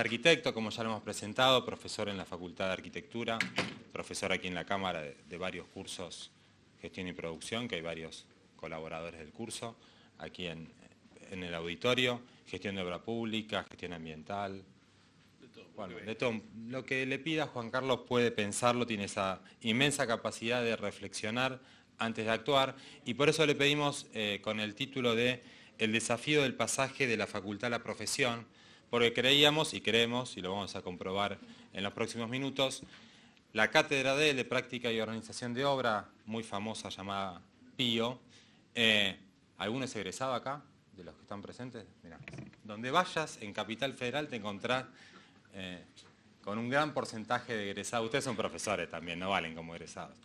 arquitecto, como ya lo hemos presentado, profesor en la Facultad de Arquitectura, profesor aquí en la Cámara de, varios cursos, gestión y producción, que hay varios colaboradores del curso, aquí en, el auditorio, gestión de obra pública, gestión ambiental. De todo, Lo que le pida Juan Carlos puede pensarlo, tiene esa inmensa capacidad de reflexionar antes de actuar y por eso le pedimos eh, con el título de El desafío del pasaje de la facultad a la profesión, porque creíamos y creemos, y lo vamos a comprobar en los próximos minutos, la cátedra D de práctica y organización de obra, muy famosa llamada PIO, eh, ¿alguno es egresado acá? De los que están presentes, Mirá. donde vayas en Capital Federal te encontrás eh, con un gran porcentaje de egresados. Ustedes son profesores también, no valen como egresados.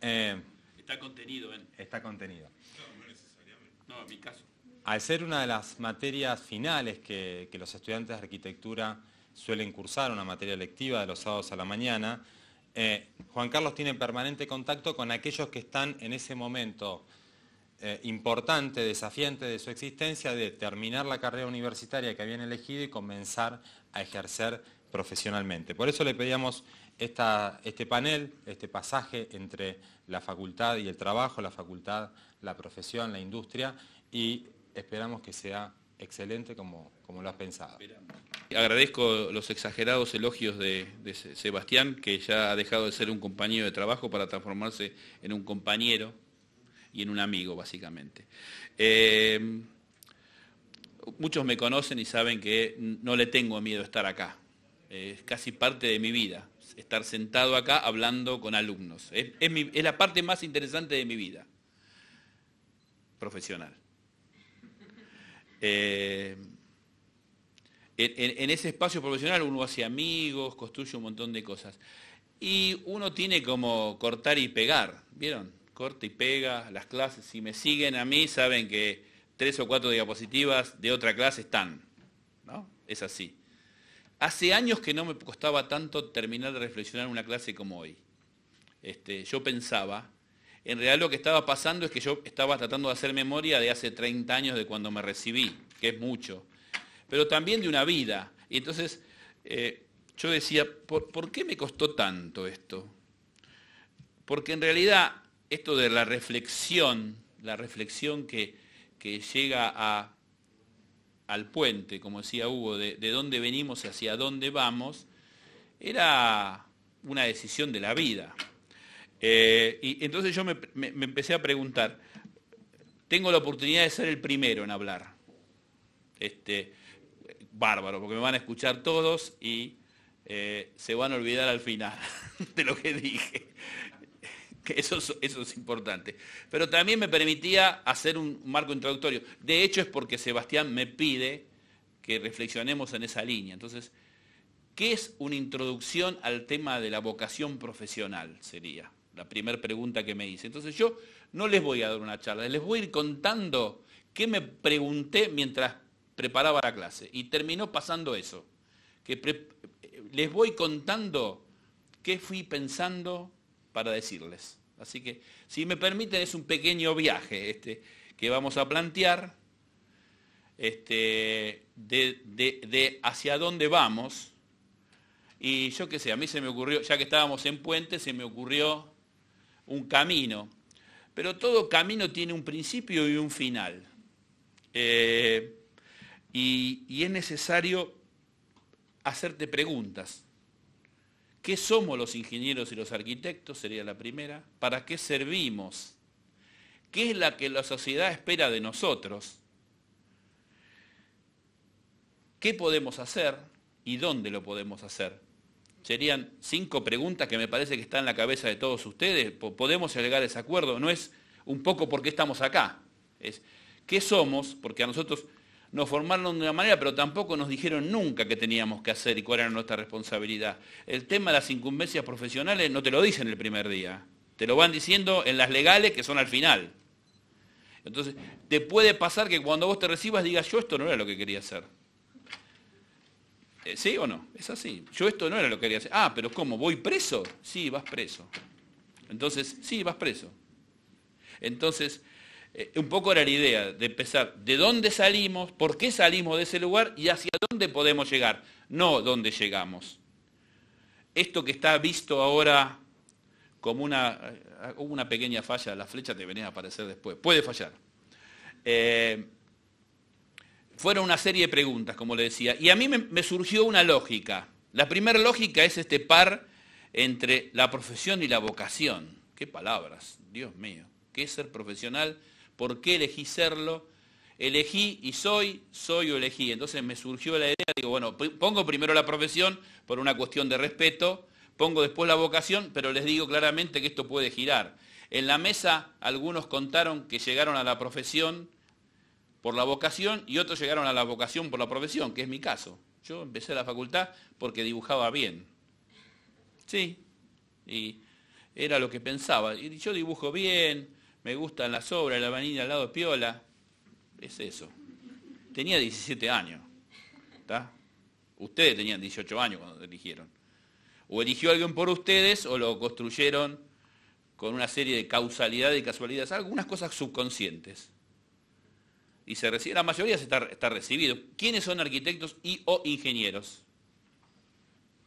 Eh, está contenido, ven. Está contenido. No, no necesariamente. No, en mi caso al ser una de las materias finales que, los estudiantes de arquitectura suelen cursar, una materia lectiva de los sábados a la mañana, eh, Juan Carlos tiene permanente contacto con aquellos que están en ese momento eh, importante, desafiante de su existencia, de terminar la carrera universitaria que habían elegido y comenzar a ejercer profesionalmente. Por eso le pedíamos este panel, este pasaje entre la facultad y el trabajo, la facultad, la profesión, la industria, y esperamos que sea excelente como, lo has pensado. Agradezco los exagerados elogios de, Sebastián, que ya ha dejado de ser un compañero de trabajo para transformarse en un compañero y en un amigo, básicamente. Em, muchos me conocen y saben que no le tengo miedo a estar acá. Es casi parte de mi vida, estar sentado acá hablando con alumnos. es la parte más interesante de mi vida profesional. Eh, en, ese espacio profesional uno hace amigos, construye un montón de cosas. Y uno tiene como cortar y pegar, ¿vieron? Corta y pega las clases. Si me siguen a mí, saben que tres o cuatro diapositivas de otra clase están. ¿no? Es así. Hace años que no me costaba tanto terminar de reflexionar en una clase como hoy. Este, yo pensaba, en realidad lo que estaba pasando es que yo estaba tratando de hacer memoria de hace 30 años de cuando me recibí, que es mucho, pero también de una vida. Y entonces eh, yo decía, ¿por, qué me costó tanto esto? Porque en realidad esto de la reflexión, la reflexión que, llega al puente, como decía Hugo, de, de, dónde venimos hacia dónde vamos, era una decisión de la vida. Eh, y entonces yo me, empecé a preguntar, tengo la oportunidad de ser el primero en hablar. Este, bárbaro, porque me van a escuchar todos y eh, se van a olvidar al final de lo que dije. eso es importante. Pero también me permitía hacer un marco introductorio. De hecho, es porque Sebastián me pide que reflexionemos en esa línea. Entonces, ¿qué es una introducción al tema de la vocación profesional? Sería la primera pregunta que me hice. Entonces yo no les voy a dar una charla, les voy a ir contando qué me pregunté mientras preparaba la clase. Y terminó pasando eso, que les voy contando qué fui pensando para decirles. Así que, si me permiten, es un pequeño viaje este, que vamos a plantear este, de, de hacia dónde vamos. Y yo qué sé, a mí se me ocurrió, ya que estábamos en Puente, se me ocurrió un camino, pero todo camino tiene un principio y un final. Eh, y, y es necesario hacerte preguntas. ¿Qué somos los ingenieros y los arquitectos? Sería la primera. ¿Para qué servimos? ¿Qué es la que la sociedad espera de nosotros? ¿Qué podemos hacer y dónde lo podemos hacer? serían cinco preguntas que me parece que están en la cabeza de todos ustedes. ¿Podemos llegar a ese acuerdo? No es un poco por qué estamos acá. Es qué somos, porque a nosotros nos formaron de una manera, pero tampoco nos dijeron nunca qué teníamos que hacer y cuál era nuestra responsabilidad. El tema de las incumbencias profesionales no te lo dicen el primer día. Te lo van diciendo en las legales que son al final. Entonces, te puede pasar que cuando vos te recibas digas, yo esto no era lo que quería hacer. Eh, ¿Sí o no? Es así. Yo esto no era lo que quería hacer. Ah, pero ¿cómo? ¿Voy preso? Sí, vas preso. Entonces, sí, vas preso. Entonces, eh, un poco era la idea de empezar de dónde salimos, por qué salimos de ese lugar y hacia dónde podemos llegar, no dónde llegamos. Esto que está visto ahora como una, eh, una pequeña falla, la flecha te venía a aparecer después, puede fallar fueron una serie de preguntas, como le decía, y a mí me, surgió una lógica. La primera lógica es este par entre la profesión y la vocación. Qué palabras, Dios mío. ¿Qué ser profesional? ¿Por qué elegí serlo? Elegí y soy, soy o elegí. Entonces me surgió la idea, digo, bueno, pongo primero la profesión por una cuestión de respeto, pongo después la vocación, pero les digo claramente que esto puede girar. En la mesa algunos contaron que llegaron a la profesión por la vocación y otros llegaron a la vocación por la profesión, que es mi caso. Yo empecé la facultad porque dibujaba bien. Sí, y era lo que pensaba. Y yo dibujo bien, me gustan las obras, la vanilla al lado de piola. Es eso. Tenía 17 años. ¿está? Ustedes tenían 18 años cuando eligieron. O eligió alguien por ustedes o lo construyeron con una serie de causalidades y casualidades, algunas cosas subconscientes se recibe la mayoría está, está recibido. ¿Quiénes son arquitectos y o ingenieros?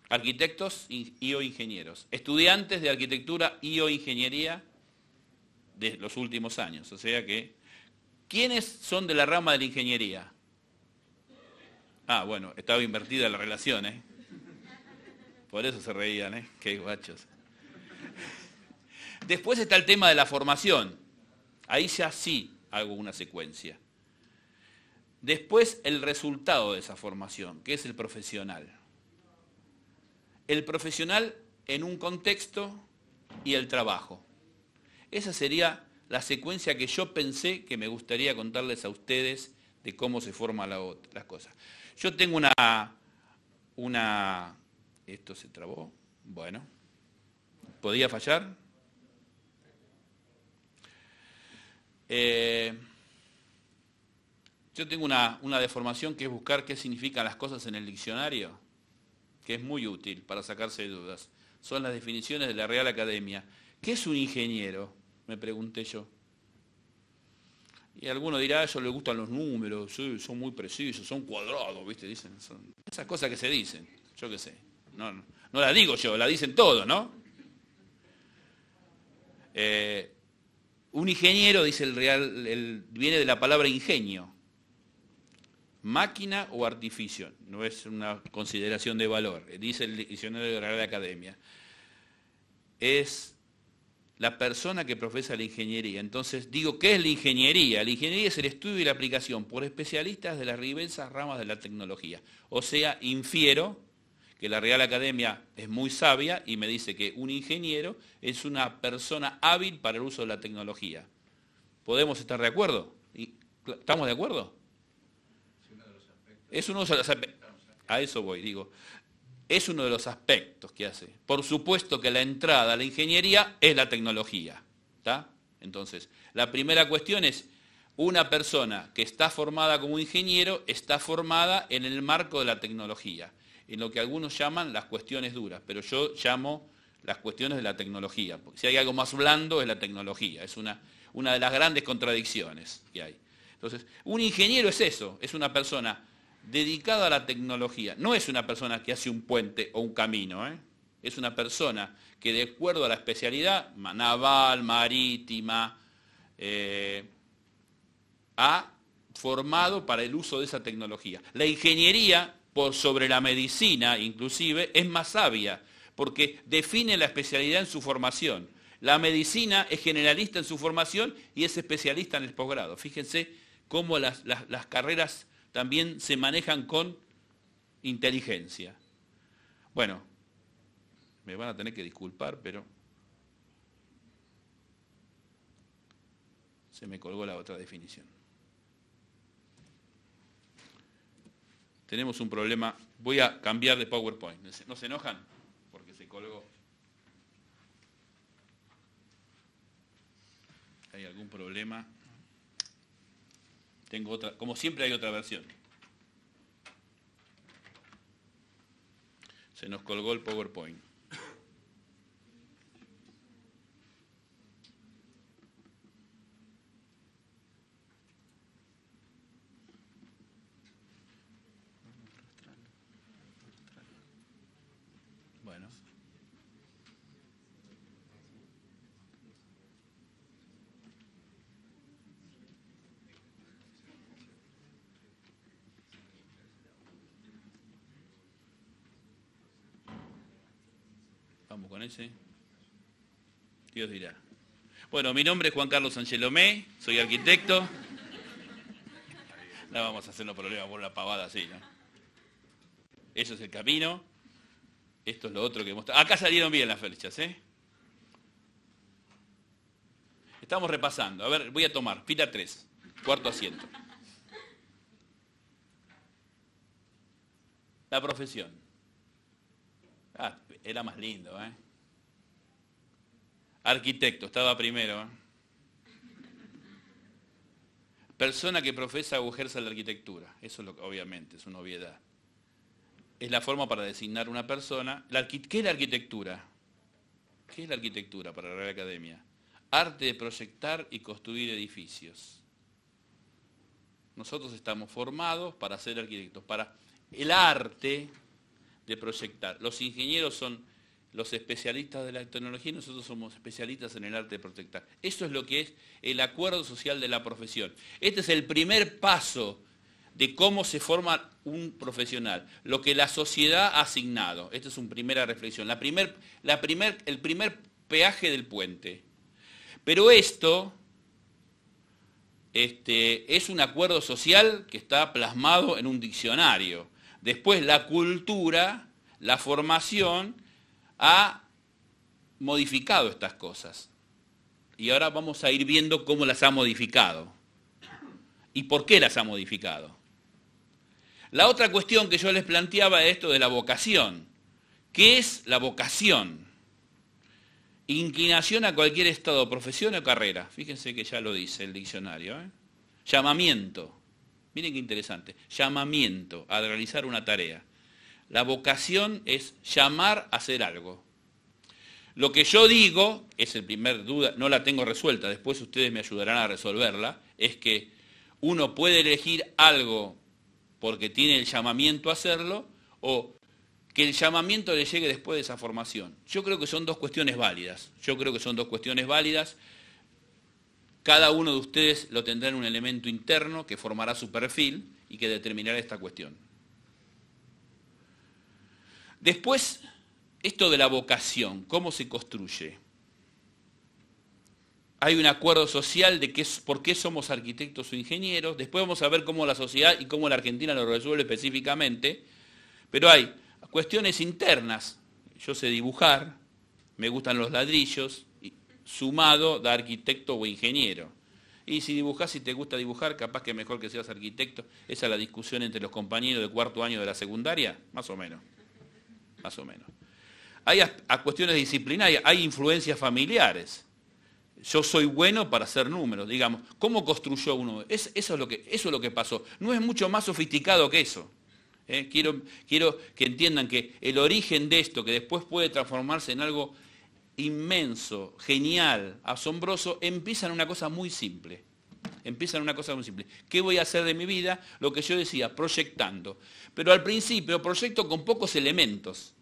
Arquitectos y, o ingenieros. Estudiantes de arquitectura y o ingeniería de los últimos años. O sea que, ¿quiénes son de la rama de la ingeniería? Ah, bueno, estaba invertida la relación, ¿eh? Por eso se reían, ¿eh? Qué guachos. Después está el tema de la formación. Ahí ya sí hago una secuencia. Después el resultado de esa formación, que es el profesional. El profesional en un contexto y el trabajo. Esa sería la secuencia que yo pensé que me gustaría contarles a ustedes de cómo se forman las cosas. Yo tengo una, una... ¿Esto se trabó? Bueno. ¿Podía fallar? Eh, yo tengo una, una deformación que es buscar qué significan las cosas en el diccionario, que es muy útil para sacarse de dudas. Son las definiciones de la Real Academia. ¿Qué es un ingeniero? Me pregunté yo. Y alguno dirá, a ellos les gustan los números, son muy precisos, son cuadrados, ¿viste? Dicen, esas cosas que se dicen, yo qué sé. No, no, las digo yo, las dicen todos, ¿no? Eh, un ingeniero, dice el real, viene de la palabra ingenio máquina o artificio, no es una consideración de valor, dice el diccionario de la Real Academia. Es la persona que profesa la ingeniería. Entonces digo, ¿qué es la ingeniería? La ingeniería es el estudio y la aplicación por especialistas de las diversas ramas de la tecnología. O sea, infiero que la Real Academia es muy sabia y me dice que un ingeniero es una persona hábil para el uso de la tecnología. ¿Podemos estar de acuerdo? ¿Estamos de acuerdo? Es uno de los a eso voy, digo, es uno de los aspectos que hace. Por supuesto que la entrada a la ingeniería es la tecnología, Entonces, la primera cuestión es, una persona que está formada como ingeniero está formada en el marco de la tecnología, en lo que algunos llaman las cuestiones duras, pero yo llamo las cuestiones de la tecnología, porque si hay algo más blando es la tecnología, es una, una de las grandes contradicciones que hay. Entonces, un ingeniero es eso, es una persona dedicado a la tecnología. No es una persona que hace un puente o un camino, ¿eh? es una persona que de acuerdo a la especialidad naval, marítima, eh, ha formado para el uso de esa tecnología. La ingeniería, por sobre la medicina inclusive, es más sabia, porque define la especialidad en su formación. La medicina es generalista en su formación y es especialista en el posgrado. Fíjense cómo las carreras también se manejan con inteligencia. Bueno, me van a tener que disculpar, pero se me colgó la otra definición. Tenemos un problema. Voy a cambiar de PowerPoint. ¿No se enojan? Porque se colgó. ¿Hay algún problema? Tengo otra, como siempre hay otra versión. Se nos colgó el PowerPoint. Vamos con ese. Dios dirá. Bueno, mi nombre es Juan Carlos Angelomé, soy arquitecto. No vamos a hacer los problemas por la pavada así, ¿no? Eso es el camino. Esto es lo otro que mostra. Acá salieron bien las flechas, ¿eh? Estamos repasando. A ver, voy a tomar. Fila 3, cuarto asiento. La profesión. Ah, era más lindo, ¿eh? Arquitecto, estaba primero. ¿eh? Persona que profesa o la arquitectura. Eso es lo que, obviamente, es una obviedad. Es la forma para designar una persona. La, ¿Qué es la arquitectura? ¿Qué es la arquitectura para la Real Academia? Arte de proyectar y construir edificios. Nosotros estamos formados para ser arquitectos, para el arte de proyectar. Los ingenieros son los especialistas de la tecnología y nosotros somos especialistas en el arte de proyectar. Eso es lo que es el acuerdo social de la profesión. Este es el primer paso de cómo se forma un profesional, lo que la sociedad ha asignado. Esta es una primera reflexión, la primer, la el primer peaje del puente. Pero esto este, es un acuerdo social que está plasmado en un diccionario después la cultura, la formación, ha modificado estas cosas. Y ahora vamos a ir viendo cómo las ha modificado y por qué las ha modificado. La otra cuestión que yo les planteaba es esto de la vocación. ¿Qué es la vocación? Inclinación a cualquier estado, profesión o carrera. Fíjense que ya lo dice el diccionario. ¿eh? Llamamiento. Miren qué interesante. Llamamiento a realizar una tarea. La vocación es llamar a hacer algo. Lo que yo digo, es el primer duda, no la tengo resuelta, después ustedes me ayudarán a resolverla, es que uno puede elegir algo porque tiene el llamamiento a hacerlo o que el llamamiento le llegue después de esa formación. Yo creo que son dos cuestiones válidas. Yo creo que son dos cuestiones válidas. Cada uno de ustedes lo tendrá en un elemento interno que formará su perfil y que determinará esta cuestión. Después, esto de la vocación, ¿cómo se construye? Hay un acuerdo social de por qué somos arquitectos o ingenieros. Después vamos a ver cómo la sociedad y cómo la Argentina lo resuelve específicamente. Pero hay cuestiones internas. Yo sé dibujar, me gustan los ladrillos, sumado de arquitecto o ingeniero. Y si dibujás, y te gusta dibujar, capaz que mejor que seas arquitecto. Esa es la discusión entre los compañeros de cuarto año de la secundaria, más o menos. Más o menos. Hay a, cuestiones disciplinarias, hay influencias familiares. Yo soy bueno para hacer números, digamos. ¿Cómo construyó uno? eso, es lo que, eso lo que pasó. No es mucho más sofisticado que eso. ¿eh? Quiero, quiero que entiendan que el origen de esto, que después puede transformarse en algo inmenso, genial, asombroso, Empiezan una cosa muy simple. Empiezan una cosa muy simple. ¿Qué voy a hacer de mi vida? Lo que yo decía, proyectando. Pero al principio proyecto con pocos elementos.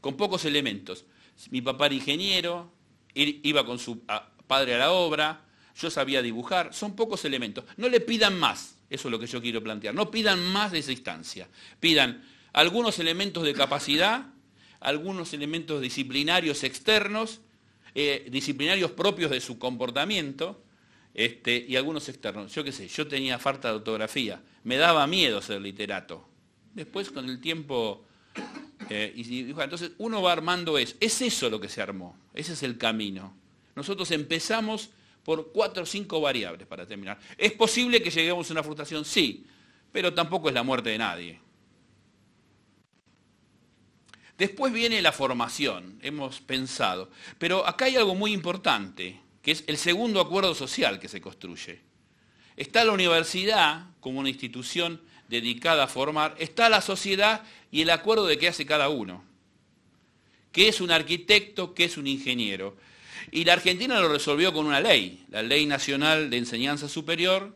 Con pocos elementos. Mi papá era ingeniero, iba con su padre a la obra, yo sabía dibujar, son pocos elementos. No le pidan más, eso es lo que yo quiero plantear. No pidan más de esa instancia. Pidan algunos elementos de capacidad algunos elementos disciplinarios externos, eh, disciplinarios propios de su comportamiento, este, y algunos externos. Yo qué sé, yo tenía falta de ortografía, me daba miedo ser literato. Después con el tiempo, eh, entonces uno va armando eso. Es eso lo que se armó, ese es el camino. Nosotros empezamos por cuatro o cinco variables para terminar. ¿Es posible que lleguemos a una frustración? Sí, pero tampoco es la muerte de nadie. Después viene la formación, hemos pensado. Pero acá hay algo muy importante, que es el segundo acuerdo social que se construye. Está la universidad como una institución dedicada a formar, está la sociedad y el acuerdo de qué hace cada uno. ¿Qué es un arquitecto? ¿Qué es un ingeniero? Y la Argentina lo resolvió con una ley, la Ley Nacional de Enseñanza Superior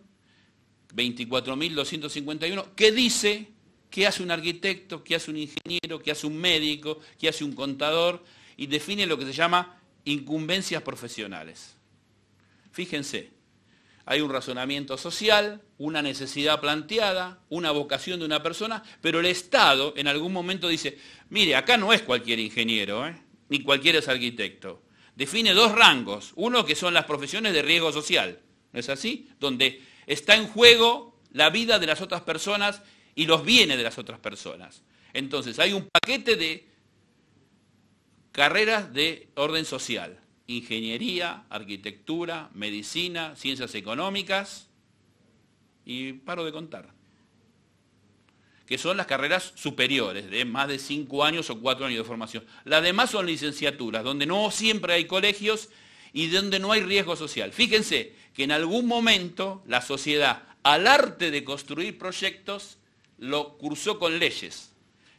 24.251, que dice qué hace un arquitecto, qué hace un ingeniero, qué hace un médico, qué hace un contador, y define lo que se llama incumbencias profesionales. Fíjense, hay un razonamiento social, una necesidad planteada, una vocación de una persona, pero el Estado en algún momento dice, mire, acá no es cualquier ingeniero, ¿eh? ni cualquier es arquitecto. Define dos rangos, uno que son las profesiones de riesgo social, ¿no es así? Donde está en juego la vida de las otras personas y los bienes de las otras personas. Entonces, hay un paquete de carreras de orden social, ingeniería, arquitectura, medicina, ciencias económicas y paro de contar, que son las carreras superiores, de más de cinco años o cuatro años de formación. Las demás son licenciaturas, donde no siempre hay colegios y donde no hay riesgo social. Fíjense que en algún momento la sociedad, al arte de construir proyectos, lo cursó con leyes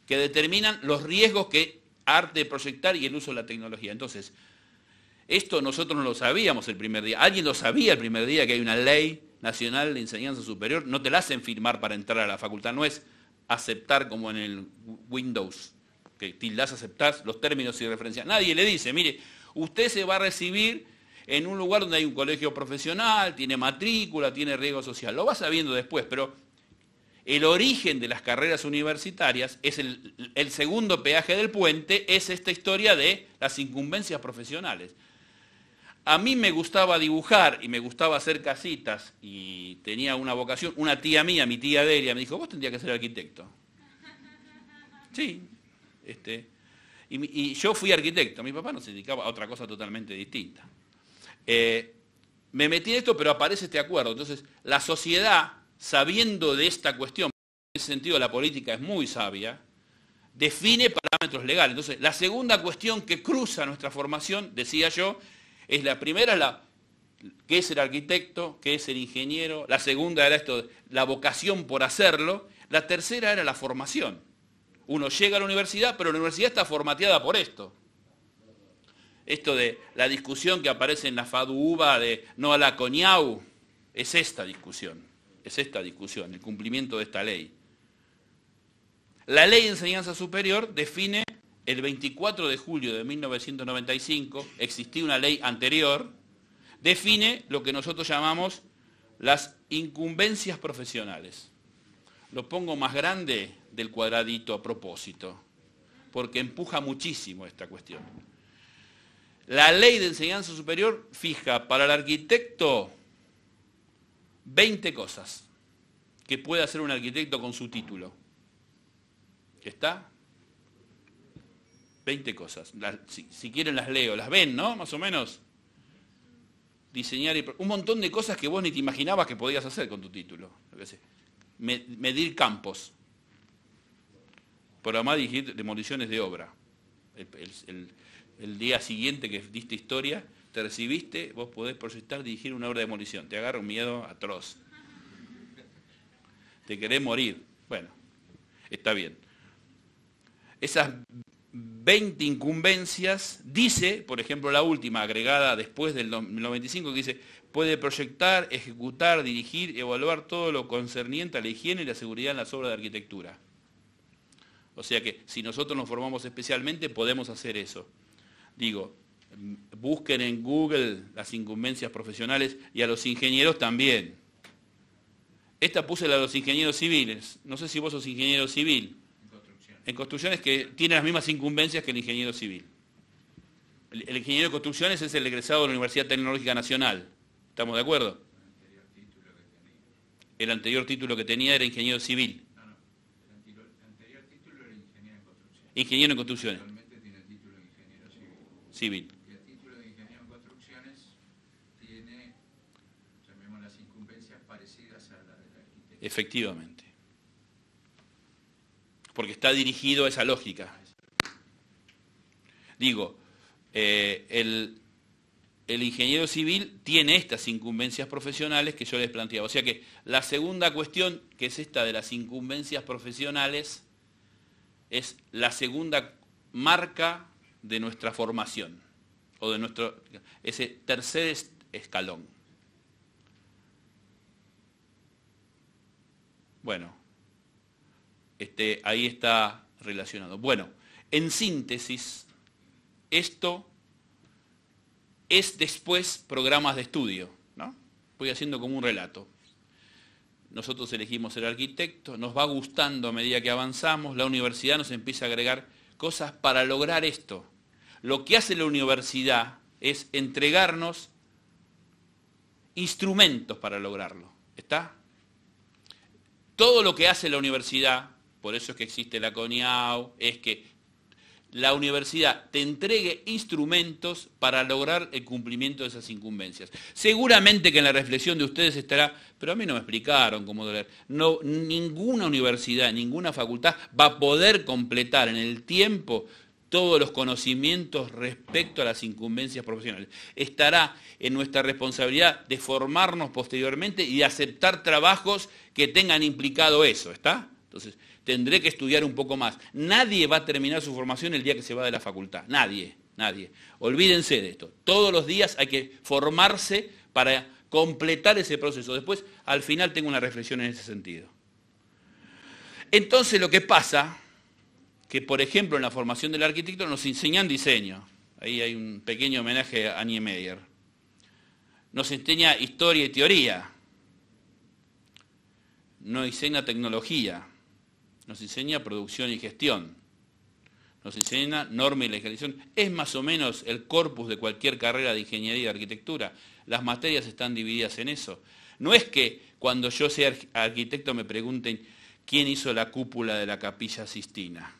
que determinan los riesgos que arte de proyectar y el uso de la tecnología. Entonces, esto nosotros no lo sabíamos el primer día. Alguien lo sabía el primer día que hay una ley nacional de enseñanza superior. No te la hacen firmar para entrar a la facultad. No es aceptar como en el Windows, que tildas aceptar los términos y referencias. Nadie le dice, mire, usted se va a recibir en un lugar donde hay un colegio profesional, tiene matrícula, tiene riesgo social. Lo va sabiendo después, pero el origen de las carreras universitarias es el, segundo peaje del puente, es esta historia de las incumbencias profesionales. A mí me gustaba dibujar y me gustaba hacer casitas y tenía una vocación. Una tía mía, mi tía Delia, me dijo, vos tendrías que ser arquitecto. Sí. Este, y, yo fui arquitecto. Mi papá nos se dedicaba a otra cosa totalmente distinta. Eh, me metí en esto, pero aparece este acuerdo. Entonces, la sociedad sabiendo de esta cuestión, en ese sentido la política es muy sabia, define parámetros legales. Entonces, la segunda cuestión que cruza nuestra formación, decía yo, es la primera, qué es el arquitecto, qué es el ingeniero, la segunda era esto, la vocación por hacerlo, la tercera era la formación. Uno llega a la universidad, pero la universidad está formateada por esto. Esto de la discusión que aparece en la FADUBA de no a la coñau, es esta discusión es esta discusión, el cumplimiento de esta ley. La ley de enseñanza superior define el 24 de julio de 1995, existía una ley anterior, define lo que nosotros llamamos las incumbencias profesionales. Lo pongo más grande del cuadradito a propósito, porque empuja muchísimo esta cuestión. La ley de enseñanza superior fija para el arquitecto 20 cosas que puede hacer un arquitecto con su título. ¿Está? 20 cosas. si, quieren las leo, las ven, ¿no? Más o menos. Diseñar un montón de cosas que vos ni te imaginabas que podías hacer con tu título. Medir campos. Programar y demoliciones de obra. el día siguiente que diste historia, te recibiste, vos podés proyectar, dirigir una obra de demolición. Te agarra un miedo atroz. Te querés morir. Bueno, está bien. Esas 20 incumbencias, dice, por ejemplo, la última agregada después del 95, que dice, puede proyectar, ejecutar, dirigir, evaluar todo lo concerniente a la higiene y la seguridad en las obras de arquitectura. O sea que si nosotros nos formamos especialmente, podemos hacer eso. Digo, busquen en Google las incumbencias profesionales y a los ingenieros también. Esta puse la de los ingenieros civiles. No sé si vos sos ingeniero civil. En construcciones. que tiene las mismas incumbencias que el ingeniero civil. El, ingeniero de construcciones es el egresado de la Universidad Tecnológica Nacional. ¿Estamos de acuerdo? El anterior título que tenía, era ingeniero civil. No, no. El anterior, título era ingeniero en construcciones. Ingeniero en construcciones. tiene el título de ingeniero Civil. Efectivamente. Porque está dirigido a esa lógica. Digo, eh, el, el ingeniero civil tiene estas incumbencias profesionales que yo les planteaba. O sea que la segunda cuestión, que es esta de las incumbencias profesionales, es la segunda marca de nuestra formación, o de nuestro, ese tercer escalón. Bueno, este, ahí está relacionado. Bueno, en síntesis, esto es después programas de estudio. ¿no? Voy haciendo como un relato. Nosotros elegimos el arquitecto, nos va gustando a medida que avanzamos, la universidad nos empieza a agregar cosas para lograr esto. Lo que hace la universidad es entregarnos instrumentos para lograrlo. ¿Está? Todo lo que hace la universidad, por eso es que existe la CONIAO, es que la universidad te entregue instrumentos para lograr el cumplimiento de esas incumbencias. Seguramente que en la reflexión de ustedes estará, pero a mí no me explicaron cómo doler. No, ninguna universidad, ninguna facultad va a poder completar en el tiempo todos los conocimientos respecto a las incumbencias profesionales. Estará en nuestra responsabilidad de formarnos posteriormente y de aceptar trabajos que tengan implicado eso, ¿está? Entonces, tendré que estudiar un poco más. Nadie va a terminar su formación el día que se va de la facultad, nadie, nadie. Olvídense de esto. Todos los días hay que formarse para completar ese proceso. Después, al final, tengo una reflexión en ese sentido. Entonces, lo que pasa que, por ejemplo, en la formación del arquitecto nos enseñan diseño. Ahí hay un pequeño homenaje a Niemeyer. Nos enseña historia y teoría. Nos enseña tecnología. Nos enseña producción y gestión. Nos enseña norma y legislación. Es más o menos el corpus de cualquier carrera de ingeniería y arquitectura. Las materias están divididas en eso. No es que cuando yo sea arquitecto me pregunten quién hizo la cúpula de la capilla sistina.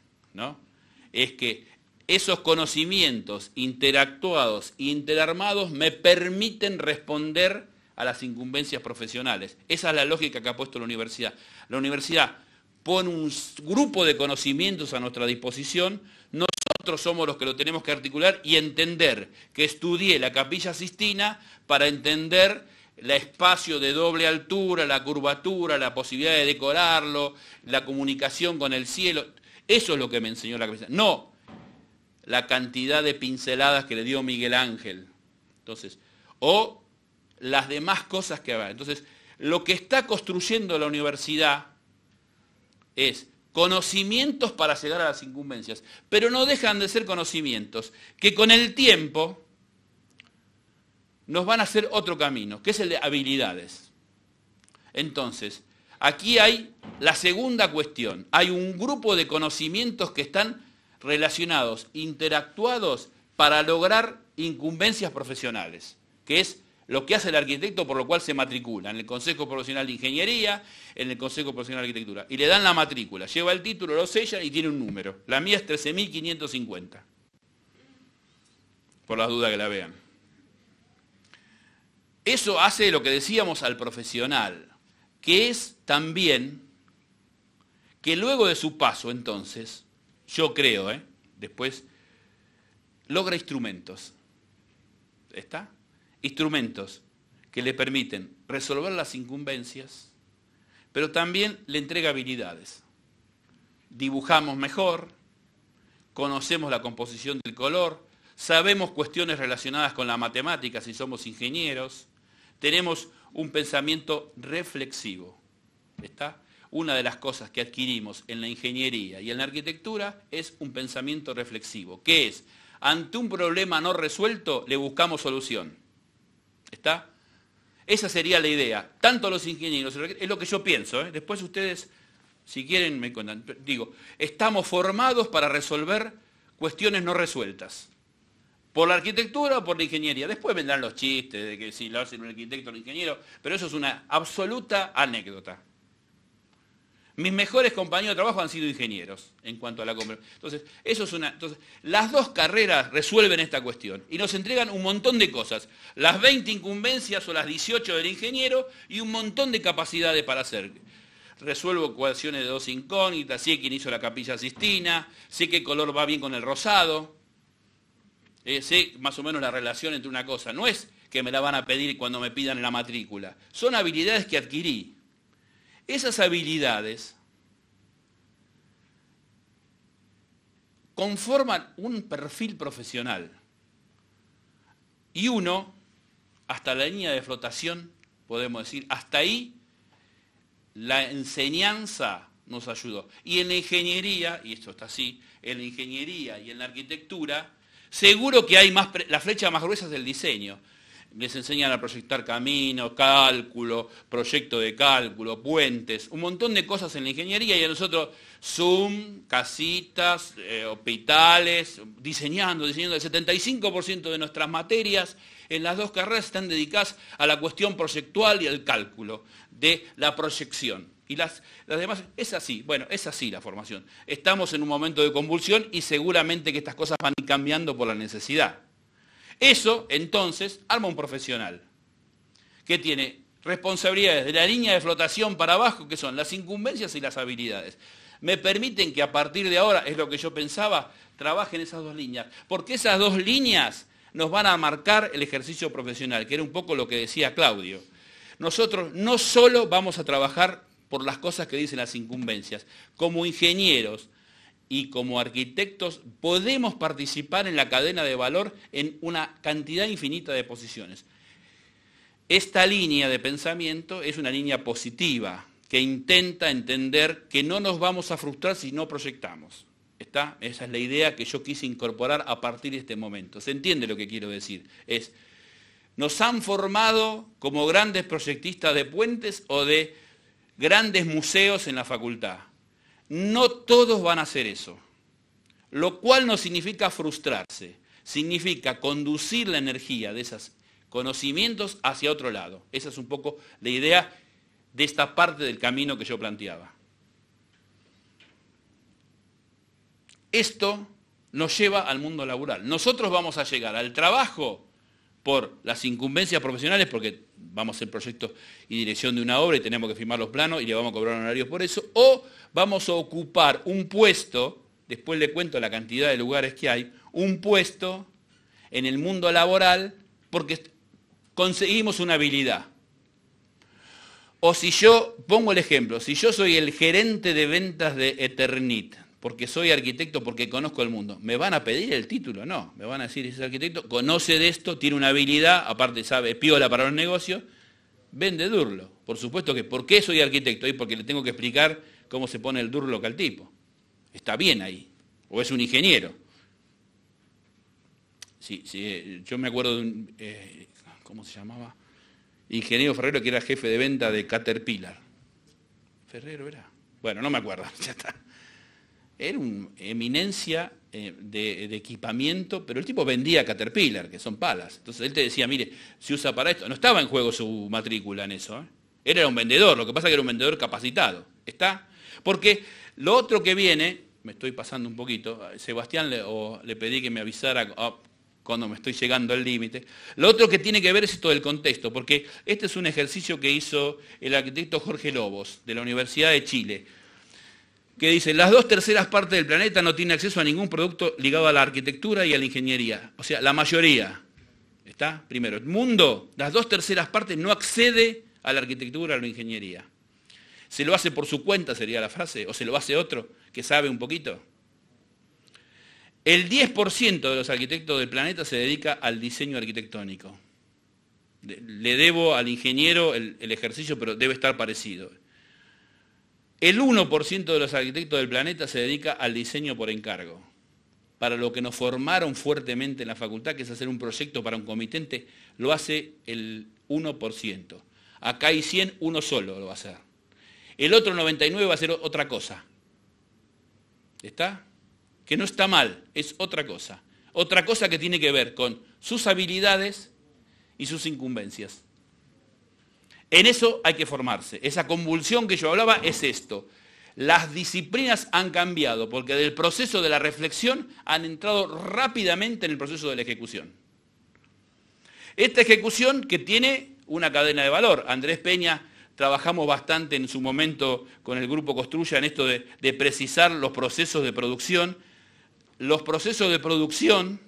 Es que esos conocimientos interactuados, e interarmados, me permiten responder a las incumbencias profesionales. Esa es la lógica que ha puesto la universidad. La universidad pone un grupo de conocimientos a nuestra disposición, nosotros somos los que lo tenemos que articular y entender que estudié la capilla sistina para entender el espacio de doble altura, la curvatura, la posibilidad de decorarlo, la comunicación con el cielo, eso es lo que me enseñó la cabeza. No la cantidad de pinceladas que le dio Miguel Ángel. Entonces, o las demás cosas que va Entonces, lo que está construyendo la universidad es conocimientos para llegar a las incumbencias, pero no dejan de ser conocimientos que con el tiempo nos van a hacer otro camino, que es el de habilidades. Entonces, Aquí hay la segunda cuestión. Hay un grupo de conocimientos que están relacionados, interactuados para lograr incumbencias profesionales, que es lo que hace el arquitecto por lo cual se matricula en el Consejo Profesional de Ingeniería, en el Consejo Profesional de Arquitectura. Y le dan la matrícula, lleva el título, lo sella y tiene un número. La mía es 13.550, por las dudas que la vean. Eso hace lo que decíamos al profesional, que es también que luego de su paso entonces, yo creo, ¿eh? después, logra instrumentos. ¿Está? Instrumentos que le permiten resolver las incumbencias, pero también le entrega habilidades. Dibujamos mejor, conocemos la composición del color, sabemos cuestiones relacionadas con la matemática si somos ingenieros, tenemos un pensamiento reflexivo. ¿Está? Una de las cosas que adquirimos en la ingeniería y en la arquitectura es un pensamiento reflexivo, que es, ante un problema no resuelto, le buscamos solución. ¿Está? Esa sería la idea. Tanto los ingenieros, es lo que yo pienso, ¿eh? después ustedes, si quieren, me cuentan. Digo, estamos formados para resolver cuestiones no resueltas por la arquitectura o por la ingeniería. Después vendrán los chistes de que si lo hacen un arquitecto o un ingeniero, pero eso es una absoluta anécdota. Mis mejores compañeros de trabajo han sido ingenieros en cuanto a la Entonces, eso es una. Entonces, las dos carreras resuelven esta cuestión y nos entregan un montón de cosas. Las 20 incumbencias o las 18 del ingeniero y un montón de capacidades para hacer. Resuelvo ecuaciones de dos incógnitas, sé quién hizo la capilla sistina, sé qué color va bien con el rosado, eh, sé más o menos la relación entre una cosa. No es que me la van a pedir cuando me pidan la matrícula. Son habilidades que adquirí. Esas habilidades conforman un perfil profesional. Y uno, hasta la línea de flotación, podemos decir, hasta ahí la enseñanza nos ayudó. Y en la ingeniería, y esto está así, en la ingeniería y en la arquitectura, Seguro que hay más, la flecha más gruesa es el diseño. Les enseñan a proyectar caminos, cálculo, proyecto de cálculo, puentes, un montón de cosas en la ingeniería y a nosotros Zoom, casitas, eh, hospitales, diseñando, diseñando. El 75% de nuestras materias en las dos carreras están dedicadas a la cuestión proyectual y al cálculo de la proyección. Y las, demás, es así, bueno, es así la formación. Estamos en un momento de convulsión y seguramente que estas cosas van cambiando por la necesidad. Eso, entonces, arma un profesional que tiene responsabilidades de la línea de flotación para abajo, que son las incumbencias y las habilidades. Me permiten que a partir de ahora, es lo que yo pensaba, trabajen esas dos líneas, porque esas dos líneas nos van a marcar el ejercicio profesional, que era un poco lo que decía Claudio. Nosotros no solo vamos a trabajar por las cosas que dicen las incumbencias. Como ingenieros y como arquitectos podemos participar en la cadena de valor en una cantidad infinita de posiciones. Esta línea de pensamiento es una línea positiva que intenta entender que no nos vamos a frustrar si no proyectamos. ¿Está? Esa es la idea que yo quise incorporar a partir de este momento. ¿Se entiende lo que quiero decir? Es, nos han formado como grandes proyectistas de puentes o de grandes museos en la facultad. No todos van a hacer eso, lo cual no significa frustrarse, significa conducir la energía de esos conocimientos hacia otro lado. Esa es un poco la idea de esta parte del camino que yo planteaba. Esto nos lleva al mundo laboral. Nosotros vamos a llegar al trabajo por las incumbencias profesionales, porque vamos a hacer proyectos y dirección de una obra y tenemos que firmar los planos y le vamos a cobrar honorarios por eso, o vamos a ocupar un puesto, después le cuento la cantidad de lugares que hay, un puesto en el mundo laboral porque conseguimos una habilidad. O si yo, pongo el ejemplo, si yo soy el gerente de ventas de Eternit, porque soy arquitecto, porque conozco el mundo. ¿Me van a pedir el título? No, me van a decir, es arquitecto, conoce de esto, tiene una habilidad, aparte sabe, piola para los negocios, vende Durlo. Por supuesto que, ¿por qué soy arquitecto? Y porque le tengo que explicar cómo se pone el Durlo que al tipo. Está bien ahí, o es un ingeniero. Sí, sí, eh, yo me acuerdo de un, eh, ¿cómo se llamaba? Ingeniero Ferrero, que era jefe de venta de Caterpillar. Ferrero era. Bueno, no me acuerdo, ya está. Era una eminencia eh, de, equipamiento, pero el tipo vendía Caterpillar, que son palas. Entonces él te decía, mire, se usa para esto. No estaba en juego su matrícula en eso. ¿eh? era un vendedor, lo que pasa es que era un vendedor capacitado. ¿Está? Porque lo otro que viene, me estoy pasando un poquito, Sebastián le, pedí que me avisara ah, cuando me estoy llegando al límite. Lo otro que tiene que ver es todo el contexto, porque este es un ejercicio que hizo el arquitecto Jorge Lobos de la Universidad de Chile que dice, las dos terceras partes del planeta no tiene acceso a ningún producto ligado a la arquitectura y a la ingeniería. O sea, la mayoría. ¿Está? Primero, el mundo, las dos terceras partes no accede a la arquitectura, a la ingeniería. ¿Se lo hace por su cuenta, sería la frase? ¿O se lo hace otro que sabe un poquito? El 10% de los arquitectos del planeta se dedica al diseño arquitectónico. Le debo al ingeniero el, el ejercicio, pero debe estar parecido. El 1% de los arquitectos del planeta se dedica al diseño por encargo, para lo que nos formaron fuertemente en la facultad, que es hacer un proyecto para un comitente, lo hace el 1%. Acá hay 100, uno solo lo va a hacer. El otro 99 va a hacer otra cosa. ¿Está? Que no está mal, es otra cosa. Otra cosa que tiene que ver con sus habilidades y sus incumbencias. En eso hay que formarse. Esa convulsión que yo hablaba es esto. Las disciplinas han cambiado porque del proceso de la reflexión han entrado rápidamente en el proceso de la ejecución. Esta ejecución que tiene una cadena de valor. Andrés Peña trabajamos bastante en su momento con el grupo Construya en esto de, de precisar los procesos de producción. Los procesos de producción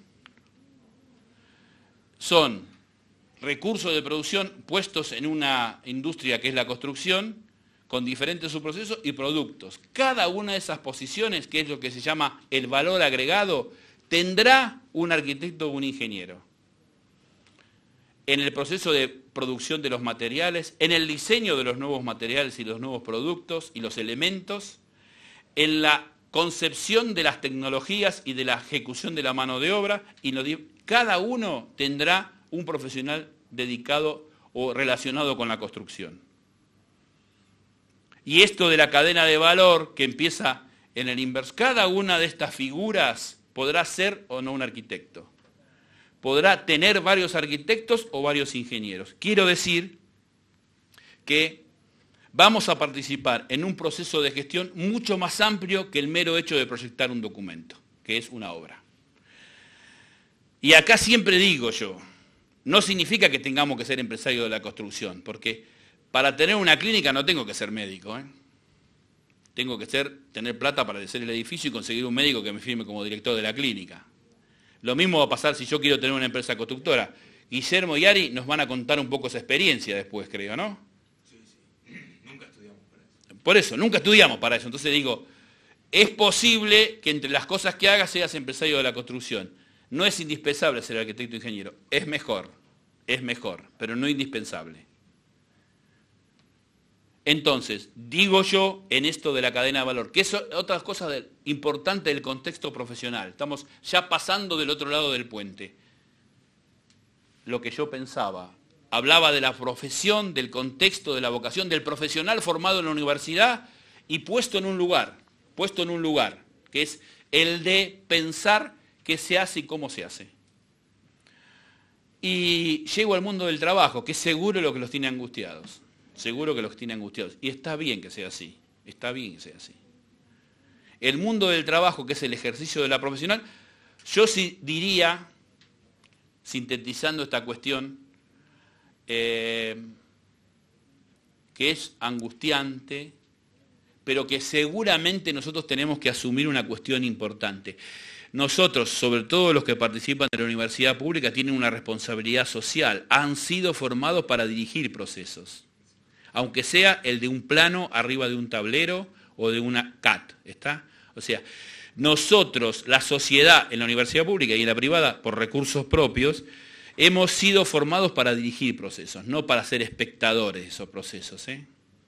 son recursos de producción puestos en una industria que es la construcción, con diferentes subprocesos y productos. Cada una de esas posiciones, que es lo que se llama el valor agregado, tendrá un arquitecto o un ingeniero. En el proceso de producción de los materiales, en el diseño de los nuevos materiales y los nuevos productos y los elementos, en la concepción de las tecnologías y de la ejecución de la mano de obra, y cada uno tendrá un profesional dedicado o relacionado con la construcción. Y esto de la cadena de valor que empieza en el inverso, cada una de estas figuras podrá ser o no un arquitecto. Podrá tener varios arquitectos o varios ingenieros. Quiero decir que vamos a participar en un proceso de gestión mucho más amplio que el mero hecho de proyectar un documento, que es una obra. Y acá siempre digo yo, no significa que tengamos que ser empresarios de la construcción, porque para tener una clínica no tengo que ser médico. ¿eh? Tengo que ser, tener plata para hacer el edificio y conseguir un médico que me firme como director de la clínica. Lo mismo va a pasar si yo quiero tener una empresa constructora. Guillermo y Ari nos van a contar un poco esa experiencia después, creo, ¿no? Sí, sí. Nunca estudiamos para eso. Por eso, nunca estudiamos para eso. Entonces digo, es posible que entre las cosas que hagas seas empresario de la construcción. No es indispensable ser arquitecto ingeniero, es mejor es mejor, pero no indispensable. Entonces, digo yo en esto de la cadena de valor, que es otra cosa importante del contexto profesional. Estamos ya pasando del otro lado del puente. Lo que yo pensaba, hablaba de la profesión, del contexto, de la vocación, del profesional formado en la universidad y puesto en un lugar, puesto en un lugar, que es el de pensar qué se hace y cómo se hace y llego al mundo del trabajo, que es seguro lo que los tiene angustiados. Seguro que los tiene angustiados. Y está bien que sea así. Está bien que sea así. El mundo del trabajo, que es el ejercicio de la profesional, yo sí diría, sintetizando esta cuestión, eh, que es angustiante, pero que seguramente nosotros tenemos que asumir una cuestión importante. Nosotros, sobre todo los que participan de la universidad pública, tienen una responsabilidad social, han sido formados para dirigir procesos, aunque sea el de un plano arriba de un tablero o de una CAT, ¿está? O sea, nosotros, la sociedad en la universidad pública y en la privada, por recursos propios, hemos sido formados para dirigir procesos, no para ser espectadores de esos procesos. ¿eh?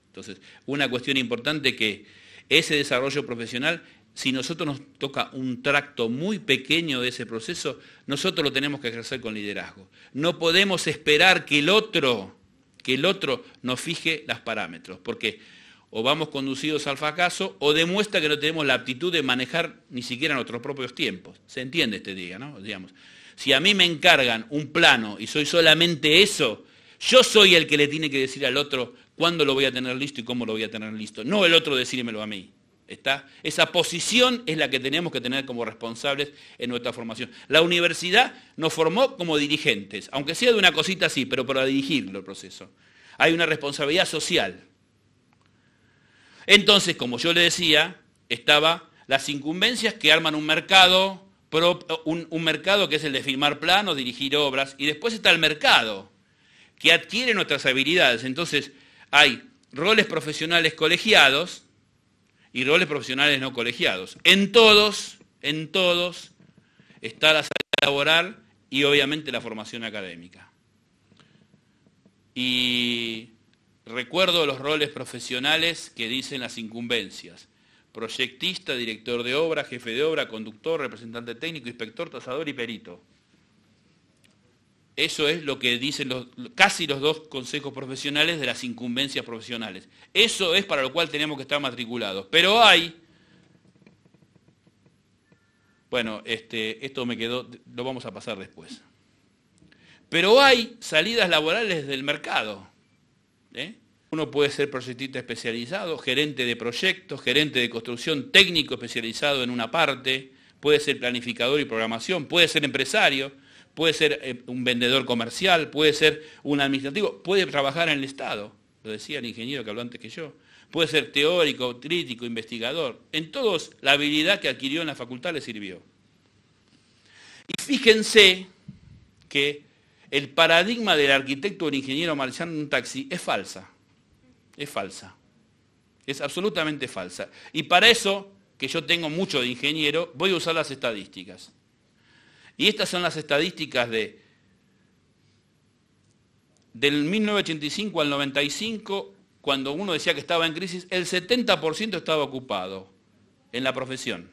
Entonces, una cuestión importante que ese desarrollo profesional si nosotros nos toca un tracto muy pequeño de ese proceso, nosotros lo tenemos que ejercer con liderazgo. No podemos esperar que el otro, que el otro nos fije los parámetros, porque o vamos conducidos al fracaso o demuestra que no tenemos la aptitud de manejar ni siquiera nuestros propios tiempos. ¿Se entiende este día, no? Digamos, si a mí me encargan un plano y soy solamente eso, yo soy el que le tiene que decir al otro cuándo lo voy a tener listo y cómo lo voy a tener listo, no el otro decírmelo a mí. Esa posición es la que tenemos que tener como responsables en nuestra formación. La universidad nos formó como dirigentes, aunque sea de una cosita así, pero para dirigirlo el proceso. Hay una responsabilidad social. Entonces, como yo le decía, estaba las incumbencias que arman un mercado, un, un mercado que es el de firmar planos, dirigir obras, y después está el mercado, que adquiere nuestras habilidades. Entonces, hay roles profesionales colegiados, y roles profesionales no colegiados. En todos, en todos, está la salida laboral y obviamente la formación académica. Y recuerdo los roles profesionales que dicen las incumbencias. Proyectista, director de obra, jefe de obra, conductor, representante técnico, inspector, tasador y perito. Eso es lo que dicen casi los dos consejos profesionales de las incumbencias profesionales. Eso es para lo cual tenemos que estar matriculados. Pero hay... Bueno, este, esto me quedó, lo vamos a pasar después. Pero hay salidas laborales del mercado. ¿eh? Uno puede ser proyectista especializado, gerente de proyectos, gerente de construcción, técnico especializado en una parte, puede ser planificador y programación, puede ser empresario puede ser eh, un vendedor comercial, puede ser un administrativo, puede trabajar en el Estado, lo decía el ingeniero que habló antes que yo, puede ser teórico, crítico, investigador. En todos, la habilidad que adquirió en la facultad le sirvió. Y fíjense que el paradigma del arquitecto o el ingeniero marchando en un taxi es falsa. Es falsa. Es absolutamente falsa. Y para eso, que yo tengo mucho de ingeniero, voy a usar las estadísticas. Y estas son las estadísticas de del 1985 al 95, cuando uno decía que estaba en crisis, el 70% estaba ocupado en la profesión.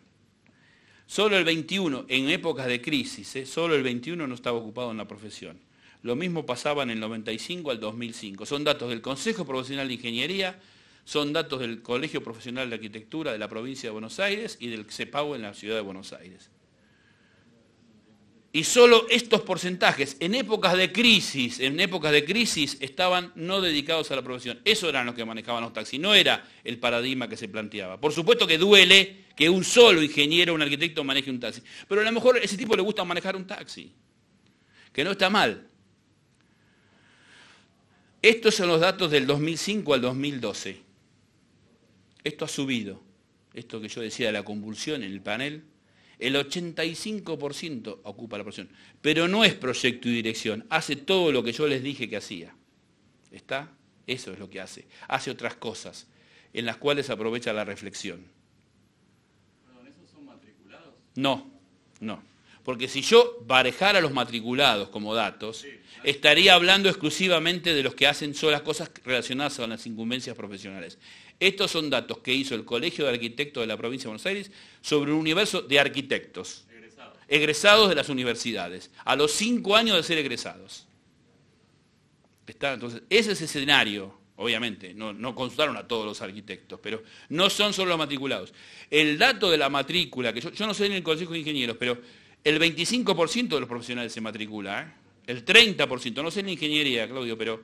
Solo el 21, en épocas de crisis, ¿eh? solo el 21 no estaba ocupado en la profesión. Lo mismo pasaba en el 95 al 2005. Son datos del Consejo Profesional de Ingeniería, son datos del Colegio Profesional de Arquitectura de la provincia de Buenos Aires y del CEPAO en la ciudad de Buenos Aires. Y solo estos porcentajes, en épocas de crisis, en épocas de crisis, estaban no dedicados a la profesión. Eso eran los que manejaban los taxis, no era el paradigma que se planteaba. Por supuesto que duele que un solo ingeniero, un arquitecto maneje un taxi. Pero a lo mejor a ese tipo le gusta manejar un taxi, que no está mal. Estos son los datos del 2005 al 2012. Esto ha subido. Esto que yo decía de la convulsión en el panel, el 85% ocupa la profesión, pero no es proyecto y dirección, hace todo lo que yo les dije que hacía. ¿Está? Eso es lo que hace. Hace otras cosas en las cuales aprovecha la reflexión. ¿Esos son matriculados? No, no. Porque si yo barejara los matriculados como datos, estaría hablando exclusivamente de los que hacen solo las cosas relacionadas con las incumbencias profesionales. Estos son datos que hizo el Colegio de Arquitectos de la Provincia de Buenos Aires sobre un universo de arquitectos, egresados, de las universidades, a los cinco años de ser egresados. Está, entonces, ese es el escenario obviamente, no, consultaron a todos los arquitectos, pero no son solo los matriculados. El dato de la matrícula, que yo, no sé en el Consejo de Ingenieros, pero el 25% de los profesionales se matricula, ¿eh? el 30%, no sé en ingeniería, Claudio, pero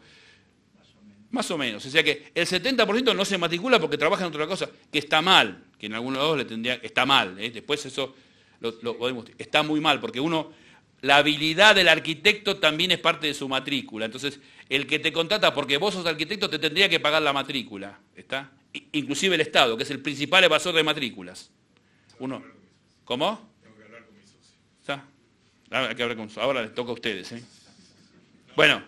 más o menos. O sea que el 70% no se matricula porque trabaja en otra cosa, que está mal, que en algunos lados le tendría, está mal, ¿eh? después eso lo, podemos, está muy mal, porque uno, la habilidad del arquitecto también es parte de su matrícula. Entonces, el que te contrata porque vos sos arquitecto te tendría que pagar la matrícula, ¿está? Inclusive el Estado, que es el principal evasor de matrículas. Uno, ¿cómo? Ah, ahora, les toca a ustedes. ¿eh? Bueno,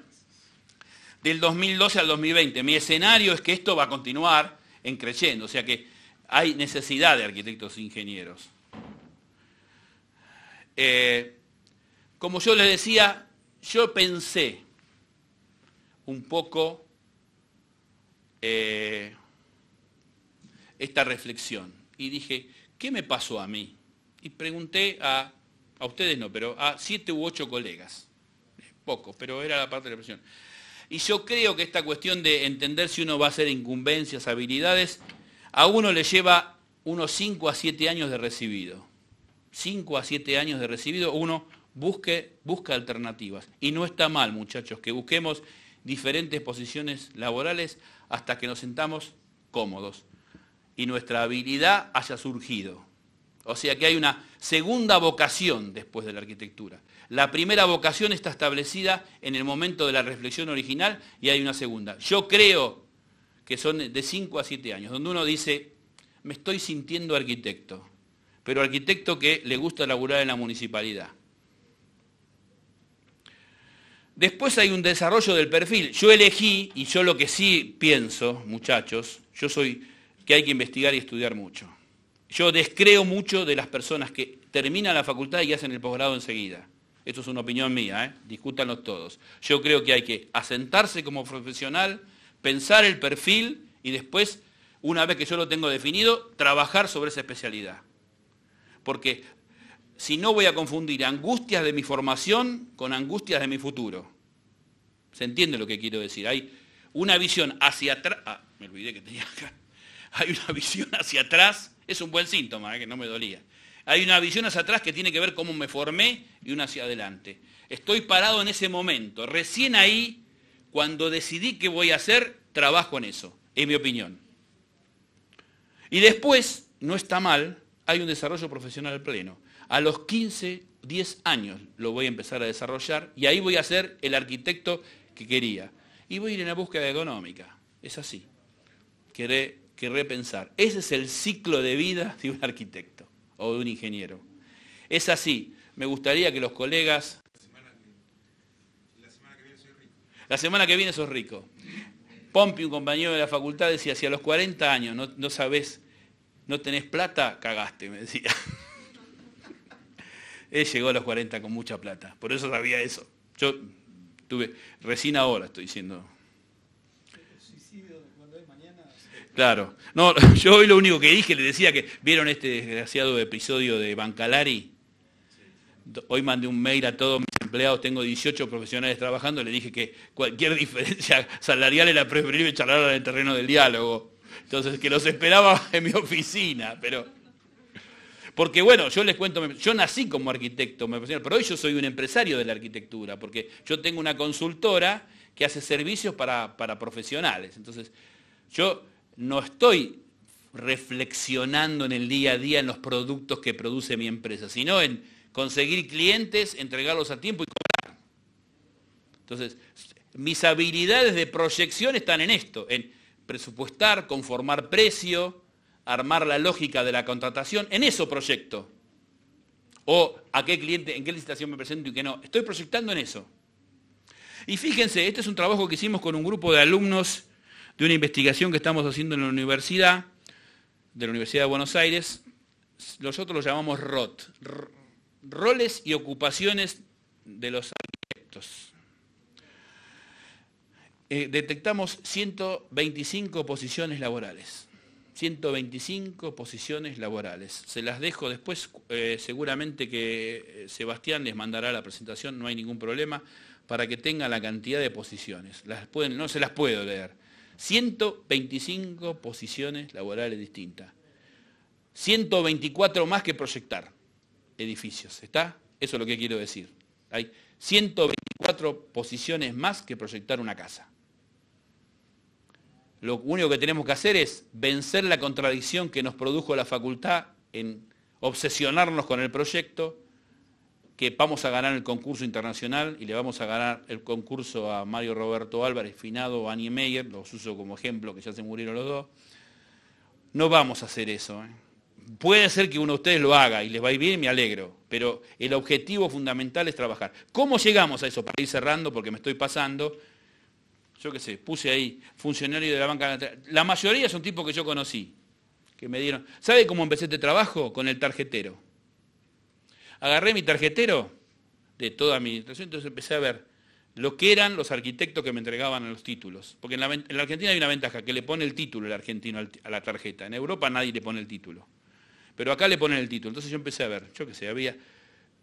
del 2012 al 2020, mi escenario es que esto va a continuar en creciendo, o sea que hay necesidad de arquitectos e ingenieros. Eh, como yo les decía, yo pensé un poco eh, esta reflexión y dije, ¿qué me pasó a mí? Y pregunté a a ustedes no, pero a siete u ocho colegas, pocos, pero era la parte de la presión. Y yo creo que esta cuestión de entender si uno va a hacer incumbencias, habilidades, a uno le lleva unos 5 a 7 años de recibido. 5 a 7 años de recibido, uno busca alternativas. Y no está mal, muchachos, que busquemos diferentes posiciones laborales hasta que nos sentamos cómodos y nuestra habilidad haya surgido. O sea que hay una segunda vocación después de la arquitectura. La primera vocación está establecida en el momento de la reflexión original y hay una segunda. Yo creo que son de 5 a 7 años, donde uno dice, me estoy sintiendo arquitecto, pero arquitecto que le gusta laburar en la municipalidad. Después hay un desarrollo del perfil. Yo elegí, y yo lo que sí pienso, muchachos, yo soy que hay que investigar y estudiar mucho. Yo descreo mucho de las personas que terminan la facultad y hacen el posgrado enseguida. Esto es una opinión mía, ¿eh? todos. Yo creo que hay que asentarse como profesional, pensar el perfil y después, una vez que yo lo tengo definido, trabajar sobre esa especialidad. Porque si no voy a confundir angustias de mi formación con angustias de mi futuro. ¿Se entiende lo que quiero decir? Hay una visión hacia atrás... Ah, me olvidé que tenía acá hay una visión hacia atrás, es un buen síntoma, eh, que no me dolía. Hay una visión hacia atrás que tiene que ver cómo me formé y una hacia adelante. Estoy parado en ese momento. Recién ahí, cuando decidí qué voy a hacer, trabajo en eso, en mi opinión. Y después, no está mal, hay un desarrollo profesional pleno. A los 15, 10 años lo voy a empezar a desarrollar y ahí voy a ser el arquitecto que quería. Y voy a ir en la búsqueda económica. Es así que repensar. Ese es el ciclo de vida de un arquitecto o de un ingeniero. Es así. Me gustaría que los colegas... La semana que, viene rico. sos rico. Pompi, un compañero de la facultad, decía, hacia los 40 años no, no sabés, no tenés plata, cagaste, me decía. Él llegó a los 40 con mucha plata, por eso sabía eso. Yo tuve, recién ahora estoy diciendo Claro. No, yo hoy lo único que dije, le decía que vieron este desgraciado episodio de Bancalari. Hoy mandé un mail a todos mis empleados, tengo 18 profesionales trabajando, le dije que cualquier diferencia salarial era preferible charlar en el terreno del diálogo. Entonces, que los esperaba en mi oficina, pero... Porque bueno, yo les cuento, yo nací como arquitecto, pero hoy yo soy un empresario de la arquitectura, porque yo tengo una consultora que hace servicios para, para profesionales. Entonces, yo no estoy reflexionando en el día a día en los productos que produce mi empresa, sino en conseguir clientes, entregarlos a tiempo y cobrar. Entonces, mis habilidades de proyección están en esto, en presupuestar, conformar precio, armar la lógica de la contratación, en eso proyecto. O a qué cliente, en qué licitación me presento y qué no. Estoy proyectando en eso. Y fíjense, este es un trabajo que hicimos con un grupo de alumnos de una investigación que estamos haciendo en la universidad, de la Universidad de Buenos Aires. Nosotros lo llamamos ROT, roles y ocupaciones de los arquitectos. Eh, detectamos 125 posiciones laborales. 125 posiciones laborales. Se las dejo después, eh, seguramente que eh, Sebastián les mandará la presentación, no hay ningún problema, para que tengan la cantidad de posiciones. no se las puedo leer. 125 posiciones laborales distintas. 124 más que proyectar edificios. ¿Está? Eso es lo que quiero decir. Hay 124 posiciones más que proyectar una casa. Lo único que tenemos que hacer es vencer la contradicción que nos produjo la facultad en obsesionarnos con el proyecto, que vamos a ganar el concurso internacional y le vamos a ganar el concurso a Mario Roberto Álvarez, Finado, Annie Meyer, los uso como ejemplo, que ya se murieron los dos. No vamos a hacer eso. ¿eh? Puede ser que uno de ustedes lo haga y les va a ir bien y me alegro, pero el objetivo fundamental es trabajar. ¿Cómo llegamos a eso? Para ir cerrando, porque me estoy pasando. Yo qué sé, puse ahí funcionario de la banca. La mayoría son tipos que yo conocí, que me dieron. ¿Sabe cómo empecé este trabajo? Con el tarjetero. Agarré mi tarjetero de toda mi administración, entonces empecé a ver lo que eran los arquitectos que me entregaban los títulos. Porque en la, Argentina hay una ventaja, que le pone el título el argentino a la tarjeta. En Europa nadie le pone el título. Pero acá le ponen el título. Entonces yo empecé a ver, yo qué sé, había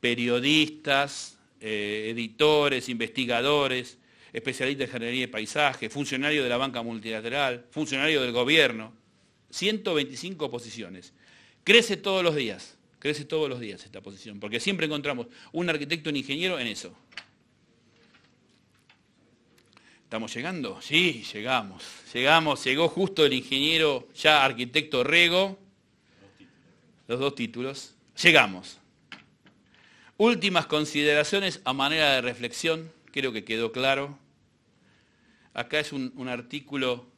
periodistas, eh, editores, investigadores, especialistas en ingeniería de paisaje, funcionarios de la banca multilateral, funcionarios del gobierno. 125 posiciones. Crece todos los días crece todos los días esta posición, porque siempre encontramos un arquitecto, un ingeniero en eso. ¿Estamos llegando? Sí, llegamos. Llegamos, llegó justo el ingeniero, ya arquitecto Rego, los dos títulos. Llegamos. Últimas consideraciones a manera de reflexión, creo que quedó claro. Acá es un, un artículo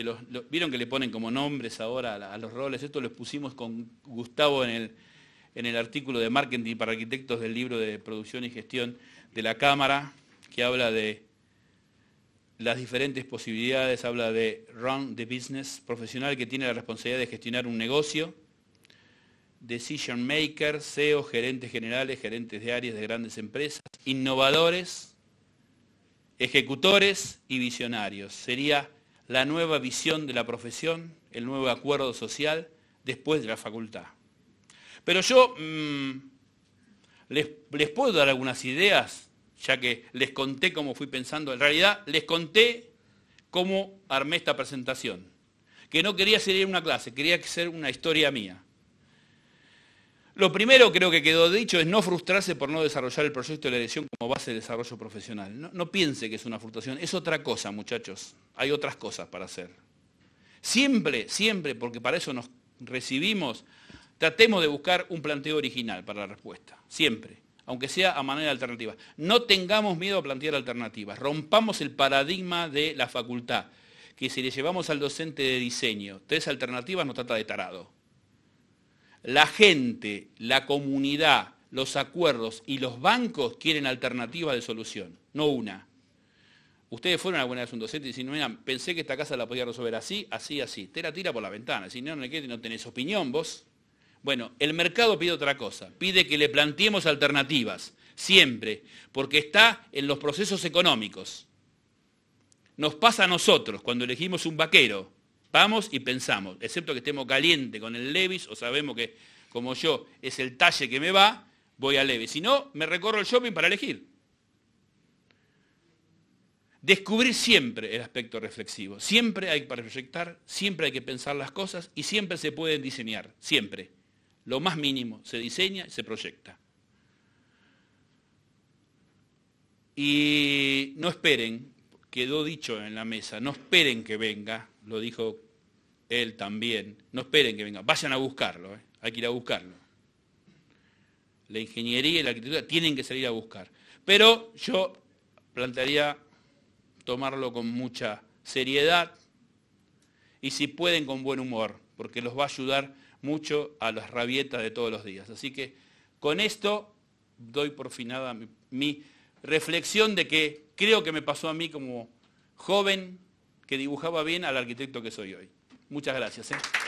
este, vieron que le ponen como nombres ahora a, los roles, esto lo pusimos con Gustavo en el, en el artículo de marketing para arquitectos del libro de producción y gestión de la Cámara, que habla de las diferentes posibilidades, habla de run the business, profesional que tiene la responsabilidad de gestionar un negocio, decision maker, CEO, gerentes generales, gerentes de áreas de grandes empresas, innovadores, ejecutores y visionarios. Sería la nueva visión de la profesión, el nuevo acuerdo social después de la facultad. Pero yo mm, les, les, puedo dar algunas ideas, ya que les conté cómo fui pensando. En realidad, les conté cómo armé esta presentación, que no quería ser una clase, quería ser una historia mía. Lo primero creo que quedó dicho es no frustrarse por no desarrollar el proyecto de la edición como base de desarrollo profesional. No, no piense que es una frustración, es otra cosa, muchachos. Hay otras cosas para hacer. Siempre, siempre, porque para eso nos recibimos, tratemos de buscar un planteo original para la respuesta. Siempre, aunque sea a manera alternativa. No tengamos miedo a plantear alternativas. Rompamos el paradigma de la facultad, que si le llevamos al docente de diseño tres alternativas nos trata de tarado. La gente, la comunidad, los acuerdos y los bancos quieren alternativas de solución, no una. Ustedes fueron alguna vez un docente y dicen, mira, pensé que esta casa la podía resolver así, así, así. Te la tira por la ventana. Si no, no, no tenés opinión vos. Bueno, el mercado pide otra cosa. Pide que le planteemos alternativas, siempre, porque está en los procesos económicos. Nos pasa a nosotros cuando elegimos un vaquero Vamos y pensamos, excepto que estemos caliente con el Levis o sabemos que, como yo, es el talle que me va, voy a Levis. Si no, me recorro el shopping para elegir. Descubrir siempre el aspecto reflexivo. Siempre hay que proyectar, siempre hay que pensar las cosas y siempre se pueden diseñar, siempre. Lo más mínimo, se diseña y se proyecta. Y no esperen quedó dicho en la mesa, no esperen que venga, lo dijo él también, no esperen que venga, vayan a buscarlo, eh, hay que ir a buscarlo. La ingeniería y la arquitectura tienen que salir a buscar. Pero yo plantearía tomarlo con mucha seriedad y si pueden con buen humor, porque los va a ayudar mucho a las rabietas de todos los días. Así que con esto doy por finada mi reflexión de que creo que me pasó a mí como joven que dibujaba bien al arquitecto que soy hoy. Muchas gracias. ¿eh?